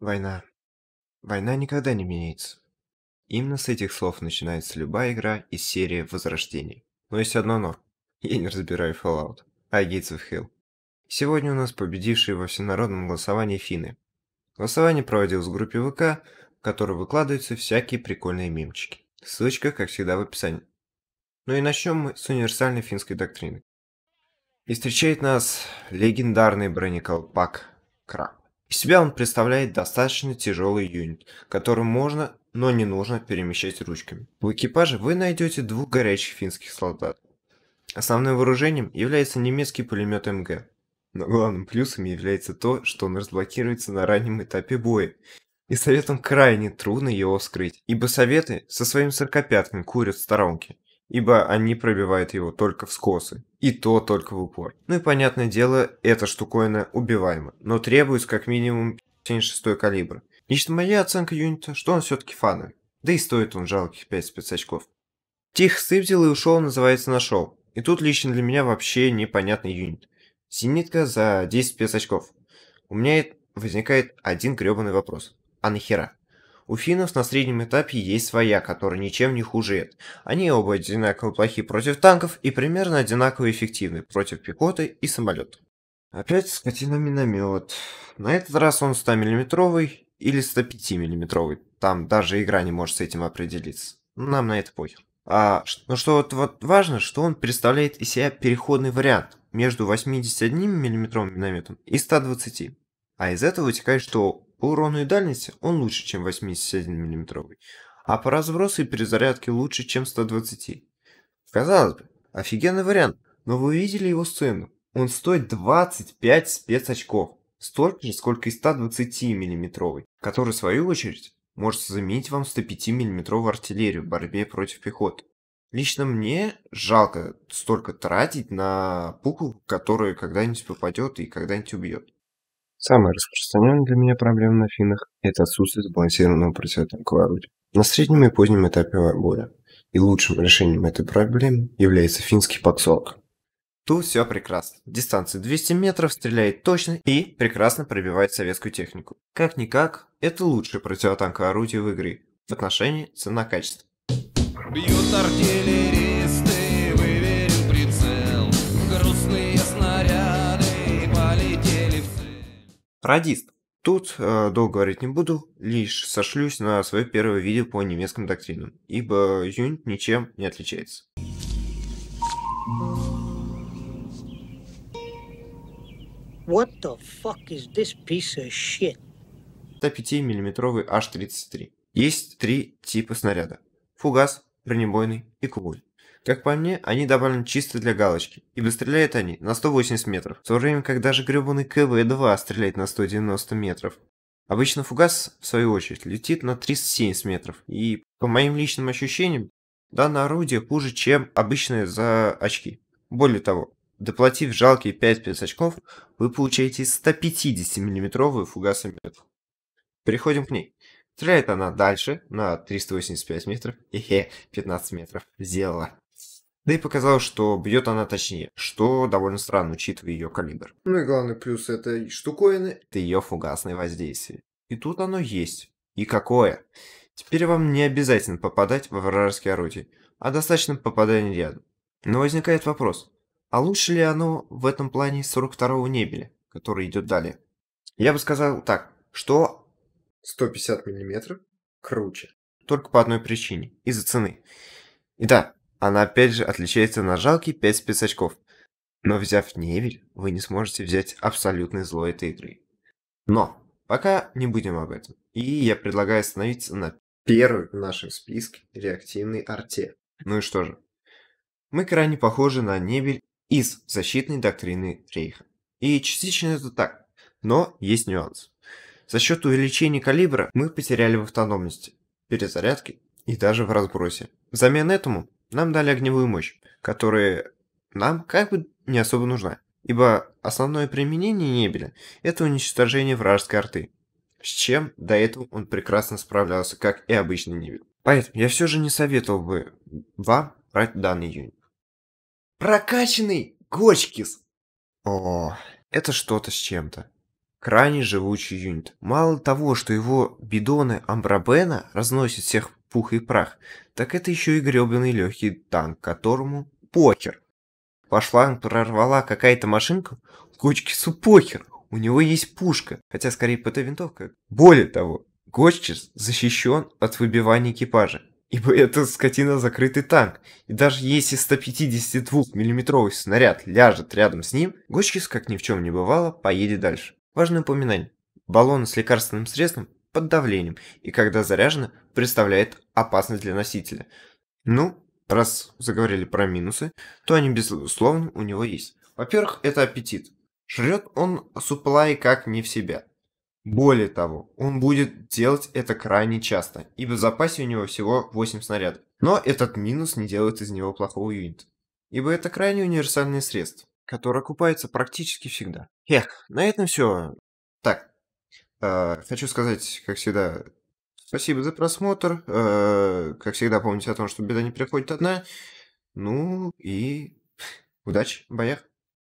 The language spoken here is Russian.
Война. Война никогда не меняется. Именно с этих слов начинается любая игра из серии Возрождений. Но есть одно но. Я не разбираю Fallout, а Gates of Hell. Сегодня у нас победившие во всенародном голосовании финны. Голосование проводилось в группе ВК, в которой выкладываются всякие прикольные мемчики. Ссылочка, как всегда, в описании. Ну и начнем мы с универсальной финской доктрины. И встречает нас легендарный бронеколпак Крак. Из себя он представляет достаточно тяжелый юнит, которым можно, но не нужно перемещать ручками. В экипаже вы найдете двух горячих финских солдат. Основным вооружением является немецкий пулемет МГ. Но главным плюсом является то, что он разблокируется на раннем этапе боя, и советом крайне трудно его вскрыть, ибо советы со своим сорокопятками курят в сторонке ибо они пробивают его только в скосы, и то только в упор. Ну и понятное дело, эта штуковина убиваема, но требует как минимум 76 калибра. Лично моя оценка юнита, что он все-таки фановый, да и стоит он жалких 5 спецочков. Тихо сыбзил и ушел, называется, нашел. И тут лично для меня вообще непонятный юнит. Синитка за 10 спецочков. У меня возникает один гребаный вопрос. А нахера? У финнов на среднем этапе есть своя, которая ничем не хуже. Они оба одинаково плохи против танков и примерно одинаково эффективны против пехоты и самолета. Опять скотина миномет. На этот раз он 100-миллиметровый или 105-миллиметровый. Там даже игра не может с этим определиться. Нам на это похер. А, ну что вот, вот важно, что он представляет из себя переходный вариант между 81 миллиметровым минометом и 120. А из этого вытекает, что по урону и дальности он лучше, чем 87 миллиметровый а по разбросу и перезарядке лучше, чем 120. Казалось бы, офигенный вариант, но вы видели его цену. Он стоит 25 спецочков, столько же, сколько и 120 миллиметровый, который в свою очередь может заменить вам 105 миллиметровую артиллерию в борьбе против пехоты. Лично мне жалко столько тратить на пуку, которая когда-нибудь попадет и когда-нибудь убьет. Самая распространенная для меня проблема на финах – это отсутствие сбалансированного противотанкового орудия. На среднем и позднем этапе боя и лучшим решением этой проблемы является финский подсолк. Тут все прекрасно. Дистанция 200 метров, стреляет точно и прекрасно пробивает советскую технику. Как-никак, это лучшее противотанковое орудие в игре в отношении цена-качество. Бьют артиллерии. радист. Тут э, долго говорить не буду, лишь сошлюсь на свое первое видео по немецким доктринам, ибо юнит ничем не отличается. What the fuck is this piece of shit? Это 105-миллиметровый H-33. Есть три типа снаряда. Фугас, бронебойный и куль. Как по мне, они довольно чисты для галочки, И стреляют они на 180 метров, в то время как даже грёбаный КВ-2 стреляет на 190 метров. Обычно фугас, в свою очередь, летит на 370 метров, и, по моим личным ощущениям, данное орудие хуже, чем обычное за очки. Более того, доплатив жалкие 5-5 очков, вы получаете 150 миллиметровую фугасомет. Переходим к ней. Стреляет она дальше, на 385 метров. Эхе, 15 метров. Сделала. Да и показалось, что бьет она точнее, что довольно странно, учитывая ее калибр. Ну и главный плюс этой штуковины – это ее фугасное воздействие. И тут оно есть. И какое? Теперь вам не обязательно попадать во вражеские орудия, а достаточно попадания рядом. Но возникает вопрос, а лучше ли оно в этом плане 42-го небеля, который идет далее? Я бы сказал так, что... 150 мм круче. Только по одной причине, из-за цены. И да, она опять же отличается на жалкие 5 спецочков. Но взяв Невель, вы не сможете взять абсолютный зло этой игры. Но, пока не будем об этом. И я предлагаю остановиться на первой в нашем списке реактивной арте. Ну и что же? Мы крайне похожи на Невель из защитной доктрины Рейха. И частично это так, но есть нюанс. За счет увеличения калибра мы потеряли в автономности, перезарядке и даже в разбросе. Взамен этому нам дали огневую мощь, которая нам как бы не особо нужна, ибо основное применение Небеля – это уничтожение вражеской арты, с чем до этого он прекрасно справлялся, как и обычный Небель. Поэтому я все же не советовал бы вам брать данный юнит. Прокачанный Гочкис! О, это что-то с чем-то. Крайне живучий юнит. Мало того, что его бидоны Амбрабена разносят всех пух и прах, так это еще и гребаный легкий танк, которому покер. По шланг прорвала какая-то машинка, Кочкису покер, у него есть пушка, хотя скорее ПТ-винтовка. Более того, Кочкис защищен от выбивания экипажа, ибо это скотина закрытый танк, и даже если 152 миллиметровый снаряд ляжет рядом с ним, Кочкис, как ни в чем не бывало, поедет дальше. Важное упоминание. Баллоны с лекарственным средством под давлением и когда заряжена, представляет опасность для носителя. Ну, раз заговорили про минусы, то они, безусловно, у него есть. Во-первых, это аппетит. Жрет он суплай как не в себя. Более того, он будет делать это крайне часто, ибо в запасе у него всего 8 снарядов. Но этот минус не делает из него плохого юнита, ибо это крайне универсальное средство, которое окупается практически всегда. Эх, на этом все. А, хочу сказать, как всегда, спасибо за просмотр. А, как всегда, помните о том, что беда не приходит одна. Ну и удачи в боях.